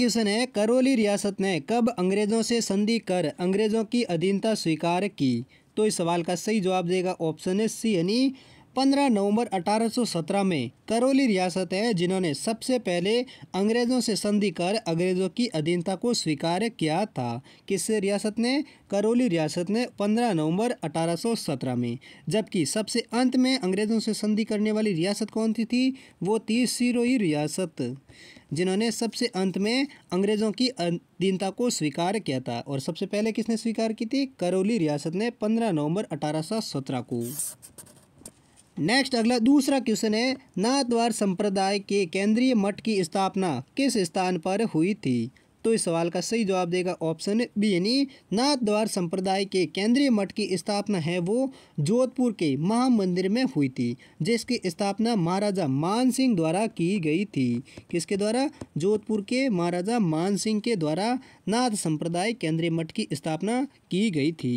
question है करौली रियासत ने कब अंग्रेज़ों से संधि कर अंग्रेज़ों की अधीनता स्वीकार की तो इस सवाल का सही जवाब देगा ऑप्शन है सी यानी 15 नवंबर 1817 में करौली रियासत है जिन्होंने सबसे पहले अंग्रेज़ों से संधि कर अंग्रेज़ों की अधीनता को स्वीकार किया था किस रियासत ने करौली रियासत ने 15 नवंबर 1817 में जबकि सबसे अंत में अंग्रेज़ों से संधि करने वाली रियासत कौन सी थी, थी वो थी सिरोही रियासत जिन्होंने सबसे अंत में अंग्रेज़ों की अधीनता को स्वीकार किया था और सबसे पहले किसने स्वीकार की थी करौली रियासत ने पंद्रह नवंबर अठारह को नेक्स्ट अगला दूसरा क्वेश्चन है नाथद्वार संप्रदाय के केंद्रीय मठ की स्थापना किस स्थान पर हुई थी तो इस सवाल का सही जवाब देगा ऑप्शन बी यानी नाथद्वार संप्रदाय के केंद्रीय मठ की स्थापना है वो जोधपुर के महामंदिर में हुई थी जिसकी स्थापना महाराजा मान सिंह द्वारा की गई थी किसके द्वारा जोधपुर के महाराजा मान सिंह के द्वारा नाथ संप्रदाय केंद्रीय मठ की स्थापना की गई थी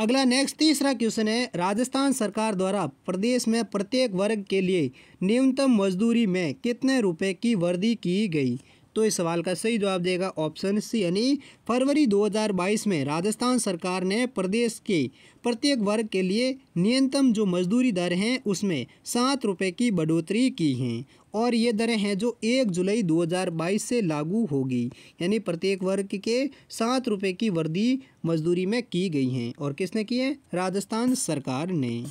अगला नेक्स्ट तीसरा क्वेश्चन है राजस्थान सरकार द्वारा प्रदेश में प्रत्येक वर्ग के लिए न्यूनतम मजदूरी में कितने रुपए की वृद्धि की गई तो इस सवाल का सही जवाब देगा ऑप्शन सी यानी फरवरी 2022 में राजस्थान सरकार ने प्रदेश के प्रत्येक वर्ग के लिए न्यूनतम जो मजदूरी दर हैं उसमें सात रुपये की बढ़ोतरी की हैं और ये दरें हैं जो एक जुलाई 2022 से लागू होगी यानी प्रत्येक वर्ग के सात रुपये की वर्दी मजदूरी में की गई हैं और किसने की है राजस्थान सरकार ने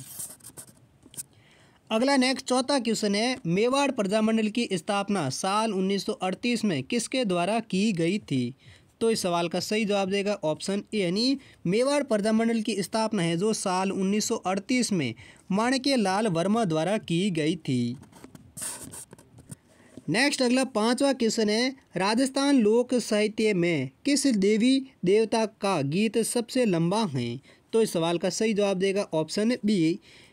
अगला नेक्स्ट चौथा क्वेश्चन है मेवाड़ प्रजामंडल की स्थापना साल 1938 में किसके द्वारा की गई थी तो इस सवाल का सही जवाब देगा ऑप्शन ए यानी मेवाड़ प्रजामंडल की स्थापना है जो साल 1938 में माणक्य लाल वर्मा द्वारा की गई थी नेक्स्ट अगला पांचवा क्वेश्चन है राजस्थान लोक साहित्य में किस देवी देवता का गीत सबसे लंबा है तो इस सवाल का सही जवाब देगा ऑप्शन बी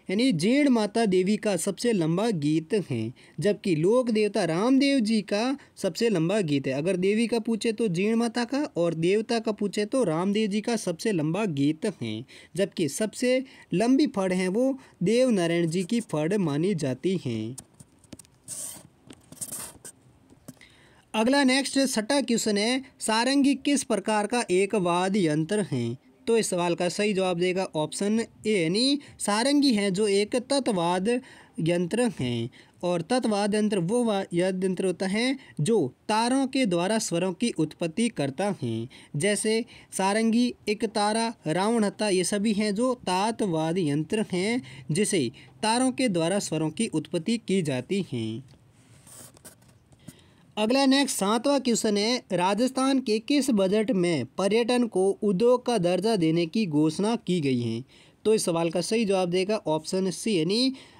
यानी जेड़ माता देवी का सबसे लंबा गीत है जबकि लोक देवता रामदेव जी का सबसे लंबा गीत है अगर देवी का पूछे तो जीण माता का और देवता का पूछे तो रामदेव जी का सबसे लंबा गीत है जबकि सबसे लंबी फड़ हैं वो देव नारायण जी की फड़ मानी जाती हैं अगला नेक्स्ट सट्टा क्वेश्चन है सारंगी किस प्रकार का एक वाद्य यंत्र है तो इस सवाल का सही जवाब देगा ऑप्शन ए यानी सारंगी हैं जो एक तत्वाद यंत्र हैं और तत्वाद यंत्र वो यंत्र होता है जो तारों के द्वारा स्वरों की उत्पत्ति करता है जैसे सारंगी एक तारा रावण हत्ता ये सभी हैं जो तातवाद यंत्र हैं जिसे तारों के द्वारा स्वरों की उत्पत्ति की जाती हैं अगला नेक्स्ट सातवां क्वेश्चन है राजस्थान के किस बजट में पर्यटन को उद्योग का दर्जा देने की घोषणा की गई है तो इस सवाल का सही जवाब देगा ऑप्शन सी यानी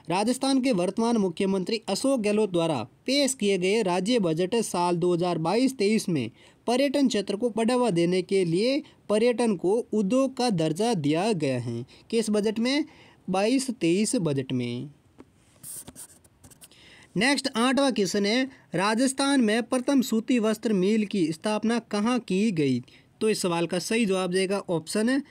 राजस्थान के वर्तमान मुख्यमंत्री अशोक गहलोत द्वारा पेश किए गए राज्य बजट साल 2022-23 में पर्यटन क्षेत्र को बढ़ावा देने के लिए पर्यटन को उद्योग का दर्जा दिया गया है किस बजट में बाईस तेईस बजट में नेक्स्ट आठवां क्वेश्चन है राजस्थान में प्रथम सूती वस्त्र मिल की स्थापना कहाँ की गई तो इस सवाल का सही जवाब देगा ऑप्शन है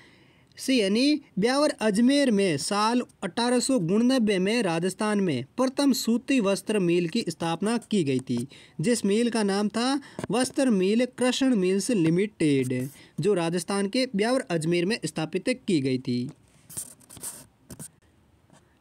सी यानी ब्यावर अजमेर में साल अठारह में राजस्थान में प्रथम सूती वस्त्र मिल की स्थापना की गई थी जिस मिल का नाम था वस्त्र मिल कृष्ण मिल्स लिमिटेड जो राजस्थान के ब्यावर अजमेर में स्थापित की गई थी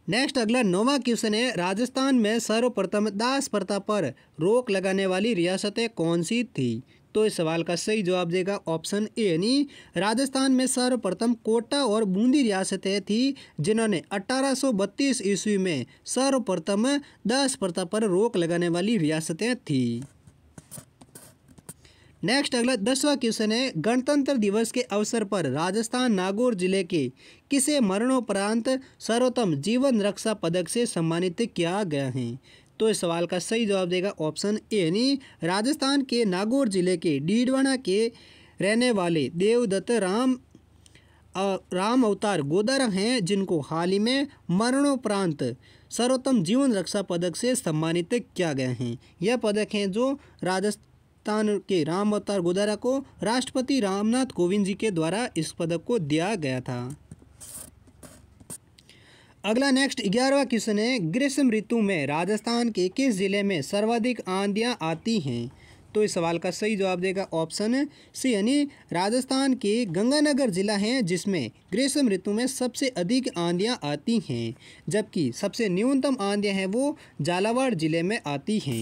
नेक्स्ट अगला नोवा क्वेश्चन है राजस्थान में सर्वप्रथम दास प्रथा पर रोक लगाने वाली रियासतें कौन सी थी तो इस सवाल का सही जवाब देगा ऑप्शन ए यानी राजस्थान में सर्वप्रथम कोटा और बूंदी रियासतें थी जिन्होंने 1832 ईस्वी में सर्वप्रथम दास प्रथा पर रोक लगाने वाली रियासतें थीं नेक्स्ट अगला दसवां क्वेश्चन है गणतंत्र दिवस के अवसर पर राजस्थान नागौर जिले के किसे मरणोपरांत सर्वोत्तम जीवन रक्षा पदक से सम्मानित किया गया है तो इस सवाल का सही जवाब देगा ऑप्शन ए यानी राजस्थान के नागौर जिले के डीडवाना के रहने वाले देवदत्त राम राम अवतार गोदर हैं जिनको हाल ही में मरणोपरांत सर्वोत्तम जीवन रक्षा पदक से सम्मानित किया गया है यह पदक हैं जो राजस्थान पाकिस्तान के राम अवतार गोदारा को राष्ट्रपति रामनाथ कोविंद जी के द्वारा इस पदक को दिया गया था अगला नेक्स्ट ग्यारहवा क्वेश्चन है ग्रीष्म ऋतु में राजस्थान के किस जिले में सर्वाधिक आंधियाँ आती हैं तो इस सवाल का सही जवाब देगा ऑप्शन सी यानी राजस्थान के गंगानगर जिला है जिसमें ग्रीष्म ऋतु में सबसे अधिक आंधियाँ आती हैं जबकि सबसे न्यूनतम आंधियाँ हैं वो झालावाड़ जिले में आती हैं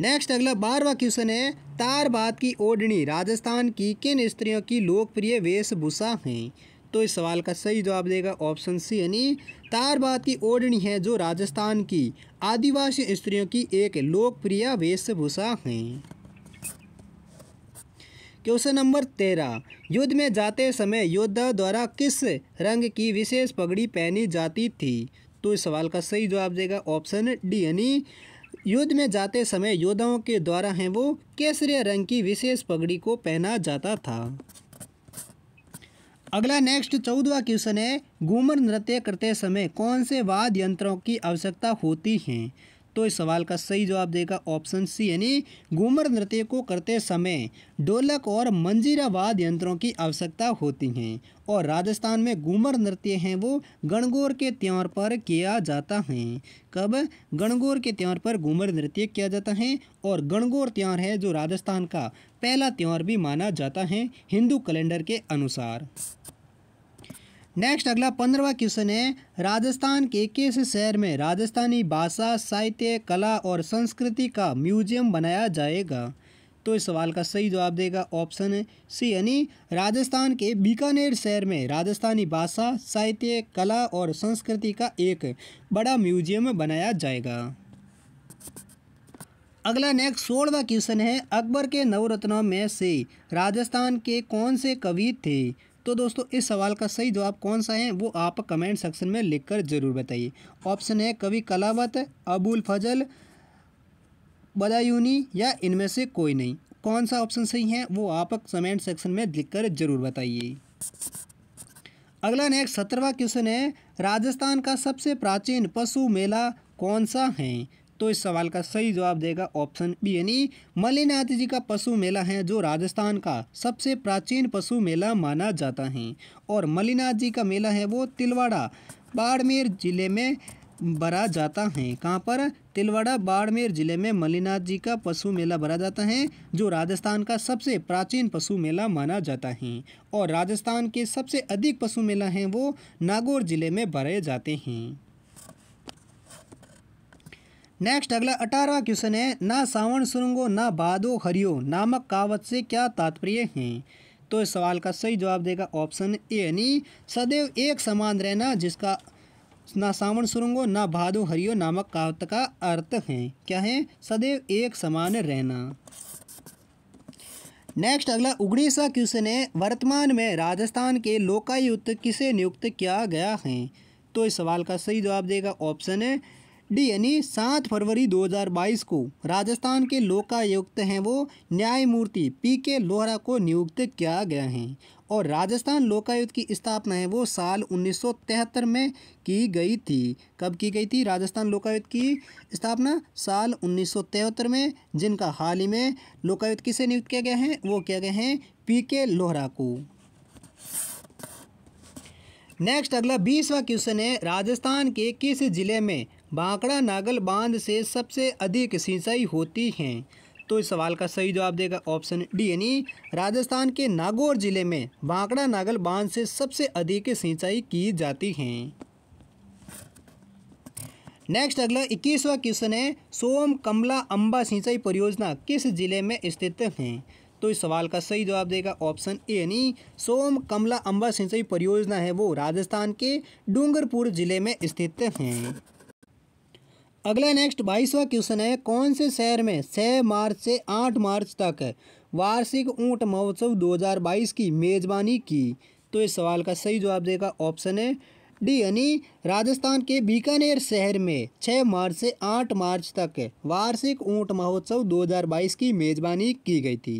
नेक्स्ट अगला बारहवा क्वेश्चन है तार बात की ओढ़नी राजस्थान की किन स्त्रियों की लोकप्रिय वेशभूषा हैं तो इस सवाल का सही जवाब देगा ऑप्शन सी यानी बात की ओढ़नी है जो राजस्थान की आदिवासी स्त्रियों की एक लोकप्रिय वेशभूषा है क्वेश्चन नंबर तेरह युद्ध में जाते समय योद्धा द्वारा किस रंग की विशेष पगड़ी पहनी जाती थी तो इस सवाल का सही जवाब देगा ऑप्शन डी यानी युद्ध में जाते समय योद्धाओं के द्वारा हैं वो केसरिया रंग की विशेष पगड़ी को पहना जाता था अगला नेक्स्ट चौदवा क्वेश्चन है घूमर नृत्य करते समय कौन से वाद्य यंत्रों की आवश्यकता होती है तो इस सवाल का सही जवाब देगा ऑप्शन सी यानी घूमर नृत्य को करते समय डोलक और मंजीरा यंत्रों की आवश्यकता होती हैं और राजस्थान में घूमर नृत्य हैं वो गणगौर के त्यौहार पर किया जाता है कब गणगौर के त्यौहार पर घूमर नृत्य किया जाता है और गणगौर त्यौहार है जो राजस्थान का पहला त्यौहार भी माना जाता है हिंदू कैलेंडर के अनुसार नेक्स्ट अगला पंद्रवा क्वेश्चन है राजस्थान के किस शहर में राजस्थानी भाषा साहित्य कला और संस्कृति का म्यूजियम बनाया जाएगा तो इस सवाल का सही जवाब देगा ऑप्शन सी यानी राजस्थान के बीकानेर शहर में राजस्थानी भाषा साहित्य कला और संस्कृति का एक बड़ा म्यूजियम बनाया जाएगा अगला नेक्स्ट सोलहवा क्वेश्चन है अकबर के नवरत्नों में से राजस्थान के कौन से कवि थे तो दोस्तों इस सवाल का सही जवाब कौन सा है वो आप कमेंट सेक्शन में लिखकर ज़रूर बताइए ऑप्शन है कवि कलावत अबुल फजल बदायूनी या इनमें से कोई नहीं कौन सा ऑप्शन सही है वो आप कमेंट सेक्शन में लिखकर ज़रूर बताइए अगला नेक्स्ट सत्रहवा क्वेश्चन है राजस्थान का सबसे प्राचीन पशु मेला कौन सा है तो इस सवाल का सही जवाब देगा ऑप्शन बी यानी मलिनाथ जी का पशु मेला है जो राजस्थान का सबसे प्राचीन पशु मेला माना जाता है और मलिनाथ जी का मेला है वो तिलवाड़ा बाड़मेर जिले में भरा जाता है कहाँ पर तिलवाड़ा बाड़मेर जिले में मलिनाथ जी का पशु मेला भरा जाता है जो राजस्थान का सबसे प्राचीन पशु मेला माना जाता है और राजस्थान के सबसे अधिक पशु मेला हैं वो नागौर जिले में भरे जाते हैं नेक्स्ट अगला अठारह क्वेश्चन है ना सावन सुरंगो ना बादो हरियो नामक कहावत से क्या तात्पर्य है तो इस सवाल का सही जवाब देगा ऑप्शन ए यानी सदैव एक समान रहना जिसका ना सावन सुरंगो ना भादो हरियो नामक कहावत का अर्थ है क्या है सदैव एक समान रहना नेक्स्ट अगला उगड़ीसा क्वेश्चन है वर्तमान में राजस्थान के लोकायुक्त किसे नियुक्त किया गया है तो इस सवाल का सही जवाब देगा ऑप्शन है डी यानी सात फरवरी 2022 को राजस्थान के लोकायुक्त हैं वो न्यायमूर्ति पी के लोहरा को नियुक्त किया गया है और राजस्थान लोकायुक्त की स्थापना है वो साल 1973 में की गई थी कब की गई थी राजस्थान लोकायुक्त की स्थापना साल 1973 में जिनका हाल ही में लोकायुक्त किसे नियुक्त किया गया है वो किया गया है पी के लोहरा को नेक्स्ट अगला बीसवा क्वेश्चन है राजस्थान के किस जिले में बांकड़ा नागल बांध से सबसे अधिक सिंचाई होती है तो इस सवाल का सही जवाब देगा ऑप्शन डी यानी राजस्थान के नागौर जिले में बांकड़ा नागल बांध से सबसे अधिक सिंचाई की जाती है नेक्स्ट अगला इक्कीसवा क्वेश्चन है सोम कमला अम्बा सिंचाई परियोजना किस जिले में स्थित है तो इस सवाल का सही जवाब देगा ऑप्शन ए यानी सोम कमला अम्बा सिंचाई परियोजना है वो राजस्थान के डूंगरपुर जिले में स्थित है अगला नेक्स्ट बाईसवा क्वेश्चन है कौन से शहर में छः मार्च से आठ मार्च तक वार्षिक ऊँट महोत्सव 2022 की मेज़बानी की तो इस सवाल का सही जवाब देगा ऑप्शन है डी यानी राजस्थान के बीकानेर शहर में छः मार्च से आठ मार्च तक वार्षिक ऊँट महोत्सव 2022 की मेज़बानी की गई थी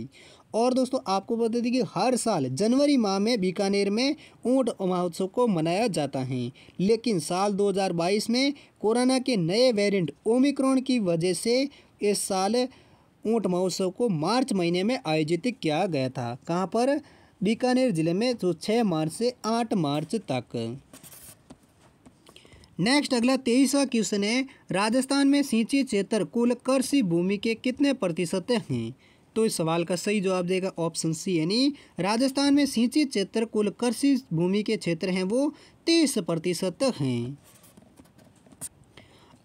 और दोस्तों आपको बता दें कि हर साल जनवरी माह में बीकानेर में ऊँट महोत्सव को मनाया जाता है लेकिन साल 2022 में कोरोना के नए वेरिएंट ओमिक्रॉन की वजह से इस साल ऊँट महोत्सव को मार्च महीने में आयोजित किया गया था कहाँ पर बीकानेर जिले में जो तो छः मार्च से आठ मार्च तक नेक्स्ट अगला तेईसवा क्वेश्चन है राजस्थान में सिंची क्षेत्र कुल कृषि भूमि के कितने प्रतिशत हैं तो इस सवाल का सही जवाब देगा ऑप्शन सी यानी राजस्थान में सिंचित क्षेत्र कुल कृषि भूमि के क्षेत्र हैं वो तीस प्रतिशत हैं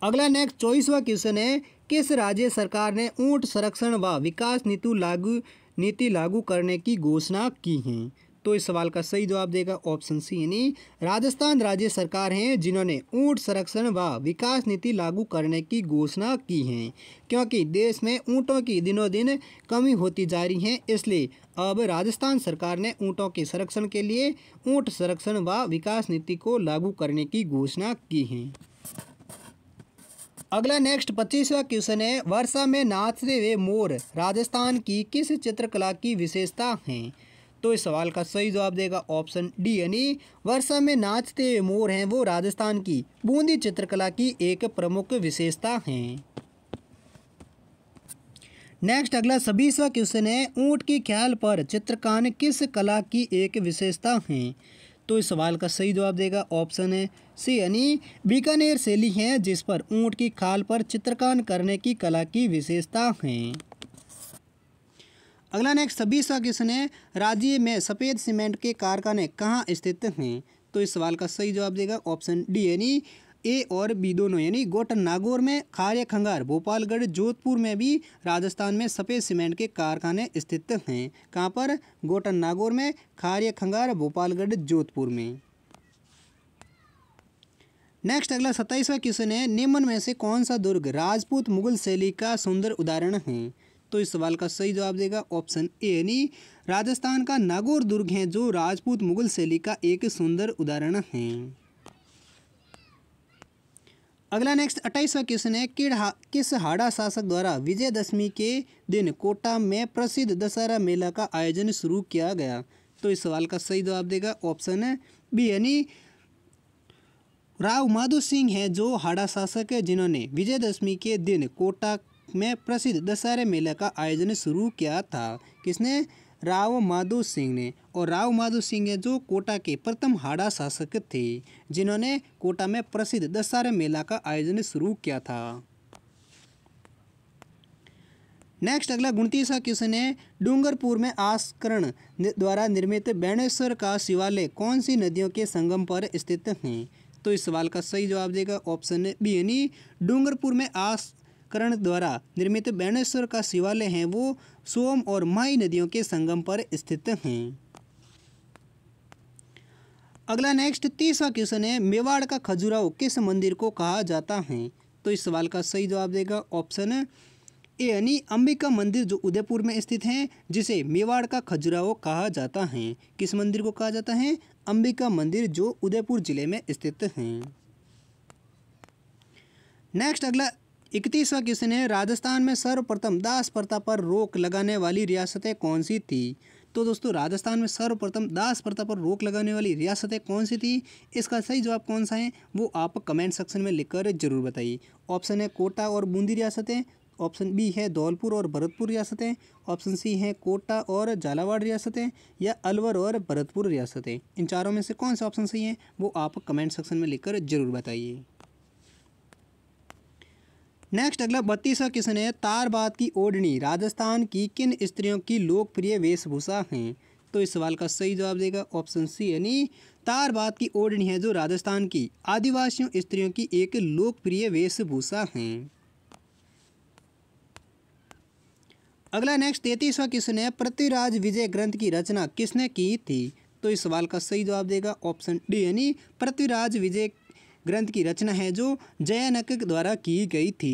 अगला नेक्स्ट चौबीसवा क्वेश्चन है किस राज्य सरकार ने ऊंट संरक्षण व विकास नीति लागू नीति लागू करने की घोषणा की है तो इस सवाल का सही जवाब देगा ऑप्शन सी यानी राजस्थान राज्य सरकार हैं जिन्होंने ऊँट संरक्षण व विकास नीति लागू करने की घोषणा की है क्योंकि देश में ऊँटों की दिनों दिन कमी होती जा रही है इसलिए अब राजस्थान सरकार ने ऊँटों के संरक्षण के लिए ऊँट संरक्षण व विकास नीति को लागू करने की घोषणा की है अगला नेक्स्ट पच्चीसवा क्वेश्चन है वर्षा में नाचते हुए मोर राजस्थान की किस चित्रकला की विशेषता है तो इस सवाल का सही जवाब देगा ऑप्शन डी यानी वर्षा में नाचते हुए मोर हैं वो राजस्थान की बूंदी चित्रकला की एक प्रमुख विशेषता हैं नेक्स्ट अगला सभीसवा क्वेश्चन है ऊँट की ख्याल पर चित्रकान किस कला की एक विशेषता है तो इस सवाल का सही जवाब देगा ऑप्शन है सी यानी बीकानेर शैली है जिस पर ऊँट की खाल पर चित्रकान करने की कला की विशेषता है अगला नेक्स्ट छब्बीसवा क्वेश्चन है राज्य में सफ़ेद सीमेंट के कारखाने कहाँ स्थित हैं तो इस सवाल का सही जवाब देगा ऑप्शन डी यानी ए और बी दोनों यानी गोटन नागौर में खारे खंगार भोपालगढ़ जोधपुर में भी राजस्थान में सफ़ेद सीमेंट के कारखाने स्थित हैं कहाँ पर गोटन नागौर में खारे खंगार भोपालगढ़ जोधपुर में नेक्स्ट अगला सत्ताईसवा क्वेश्चन है निम्न में से कौन सा दुर्ग राजपूत मुगल शैली का सुंदर उदाहरण है तो इस सवाल का सही जवाब देगा ऑप्शन ए यानी राजस्थान का नागौर दुर्ग है जो राजपूत मुगल शैली का एक सुंदर उदाहरण है अगला नेक्स्ट अट्ठाईसवा क्वेश्चन है किड़ा किस हाड़ा शासक द्वारा विजयदशमी के दिन कोटा में प्रसिद्ध दशहरा मेला का आयोजन शुरू किया गया तो इस सवाल का सही जवाब देगा ऑप्शन है बी यानी राव माधो सिंह है जो हाड़ा शासक है जिन्होंने विजयदशमी के दिन कोटा में प्रसिद्ध दशहरे मेला का आयोजन शुरू किया था किसने राव माधो सिंह ने और राव माधो सिंह है जो कोटा के प्रथम हाड़ा शासक थे जिन्होंने कोटा में प्रसिद्ध दशहरे मेला का आयोजन शुरू किया था नेक्स्ट अगला गुणतीसा क्वेश्चन है डूंगरपुर में आस्करण द्वारा निर्मित बैणेश्वर का शिवालय कौन सी नदियों के संगम पर स्थित है तो इस सवाल का सही जवाब देगा ऑप्शन बी यानी डूंगरपुर में आस करण द्वारा निर्मित बैणेश्वर का शिवालय है वो सोम और माई नदियों के संगम पर स्थित हैं अगला नेक्स्ट तीसरा क्वेश्चन है मेवाड़ का खजुराहो किस मंदिर को कहा जाता है तो इस सवाल का सही जवाब देगा ऑप्शन ए यानी अंबिका मंदिर जो उदयपुर में स्थित है जिसे मेवाड़ का खजुराहो कहा जाता है किस मंदिर को कहा जाता है अंबिका मंदिर जो उदयपुर जिले में स्थित है नेक्स्ट अगला इकतीस क्वेश्चन ने राजस्थान में सर्वप्रथम दास प्रथा पर रोक लगाने वाली रियासतें कौन सी थी तो दोस्तों राजस्थान में सर्वप्रथम दास प्रथा पर रोक लगाने वाली रियासतें कौन सी थी इसका सही जवाब कौन सा है वो आप कमेंट सेक्शन में लिखकर ज़रूर बताइए ऑप्शन है कोटा और बूंदी रियासतें ऑप्शन बी है धौलपुर और भरतपुर रियासतें ऑप्शन सी है कोटा और झालावाड़ रियासतें या अलवर और भरतपुर रियासतें इन चारों में से कौन सा ऑप्शन सही है वो आप कमेंट सेक्शन में लिखकर ज़रूर बताइए नेक्स्ट अगला बत्तीसवा क्वेश्चन है तारबाद की ओढ़नी राजस्थान की किन स्त्रियों की लोकप्रिय वेशभूषा है तो इस सवाल का सही जवाब देगा ऑप्शन सी यानी तारबाद की ओढ़नी है जो राजस्थान की आदिवासियों स्त्रियों की एक लोकप्रिय वेशभूषा है अगला नेक्स्ट तैतीसवा क्वेश्चन है पृथ्वीराज विजय ग्रंथ की रचना किसने की थी तो इस सवाल का सही जवाब देगा ऑप्शन डी यानी पृथ्वीराज विजय ग्रंथ की रचना है जो जयानक द्वारा की गई थी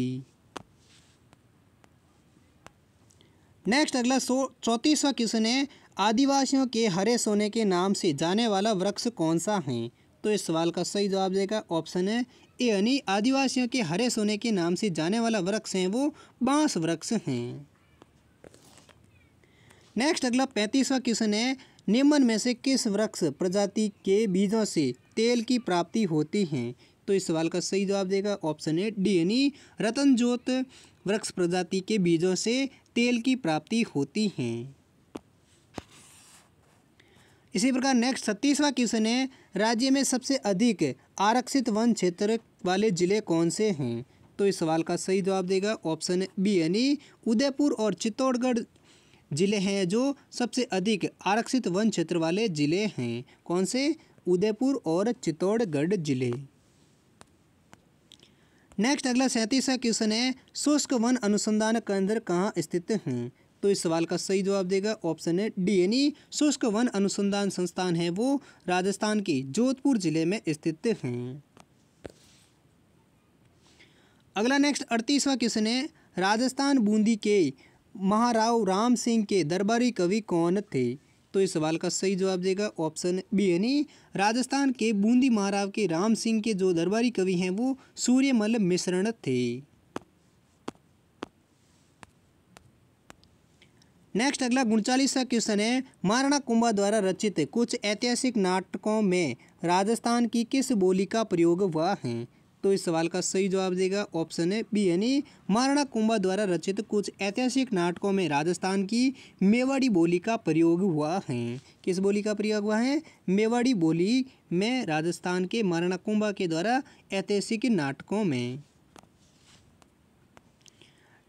नेक्स्ट अगला सो चौंतीसवा क्वेश्चन है आदिवासियों के हरे सोने के नाम से जाने वाला वृक्ष कौन सा है तो इस सवाल का सही जवाब देगा ऑप्शन है ए यानी आदिवासियों के हरे सोने के नाम से जाने वाला वृक्ष हैं वो बांस वृक्ष हैं नेक्स्ट अगला पैंतीसवा क्वेश्चन है निम्न में से किस वृक्ष प्रजाति के बीजों से तेल की प्राप्ति होती है तो इस सवाल का सही जवाब देगा ऑप्शन ए डी यानी ज्योत वृक्ष प्रजाति के बीजों से तेल की प्राप्ति होती है इसी प्रकार नेक्स्ट छत्तीसवा क्वेश्चन है राज्य में सबसे अधिक आरक्षित वन क्षेत्र वाले जिले कौन से हैं तो इस सवाल का सही जवाब देगा ऑप्शन बी यानी उदयपुर और चित्तौड़गढ़ जिले हैं जो सबसे अधिक आरक्षित वन क्षेत्र वाले जिले हैं कौन से उदयपुर और चित्तौड़गढ़ जिले नेक्स्ट अगला सैंतीसवा क्वेश्चन है शुष्क वन अनुसंधान केंद्र कहाँ स्थित हैं तो इस सवाल का सही जवाब देगा ऑप्शन है डी यानी शुष्क वन अनुसंधान संस्थान है वो राजस्थान के जोधपुर जिले में स्थित हैं अगला नेक्स्ट अड़तीसवा क्वेश्चन है राजस्थान बूंदी के महाराव राम सिंह के दरबारी कवि कौन थे तो इस सवाल का सही जवाब देगा ऑप्शन बी यानी राजस्थान के बूंदी महाराव के राम सिंह के जो दरबारी कवि हैं वो सूर्यमल मिश्रण थे नेक्स्ट अगला उनचालीसवा क्वेश्चन है महाराणा कुंभा द्वारा रचित कुछ ऐतिहासिक नाटकों में राजस्थान की किस बोली का प्रयोग हुआ है तो इस सवाल का सही जवाब देगा ऑप्शन है बी यानी महाराणा कुंभा द्वारा रचित कुछ ऐतिहासिक नाटकों में राजस्थान की मेवाड़ी बोली का प्रयोग हुआ है किस बोली का प्रयोग हुआ है मेवाड़ी बोली में राजस्थान के महाराणा कुंभा के द्वारा ऐतिहासिक नाटकों में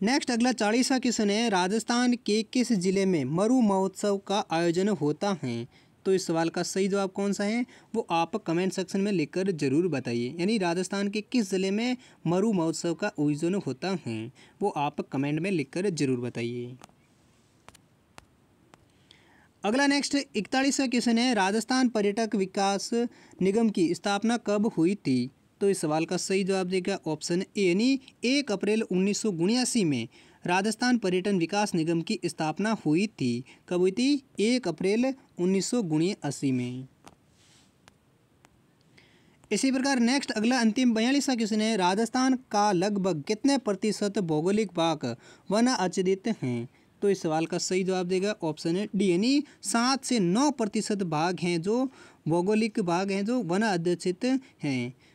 नेक्स्ट अगला चालीसा क्वेश्चन है राजस्थान के किस जिले में मरु महोत्सव का आयोजन होता है तो इस सवाल का सही जवाब कौन सा है वो आप कमेंट सेक्शन में लिखकर ज़रूर बताइए यानी राजस्थान के किस ज़िले में मरु महोत्सव का आयोजन होता है वो आप कमेंट में लिखकर ज़रूर बताइए अगला नेक्स्ट इकतालीसवा क्वेश्चन है राजस्थान पर्यटक विकास निगम की स्थापना कब हुई थी तो इस सवाल का सही जवाब देगा ऑप्शन ए यानी एक अप्रैल उन्नीस में राजस्थान पर्यटन विकास निगम की स्थापना हुई थी कब हुई थी एक अप्रैल उन्नीस में इसी प्रकार नेक्स्ट अगला अंतिम बयालीसवा क्वेश्चन है राजस्थान का लगभग कितने प्रतिशत भौगोलिक भाग वन आच्छादित हैं तो इस सवाल का सही जवाब देगा ऑप्शन है डी यानी सात से नौ प्रतिशत भाग हैं जो भौगोलिक भाग हैं जो वन अध्यक्षित हैं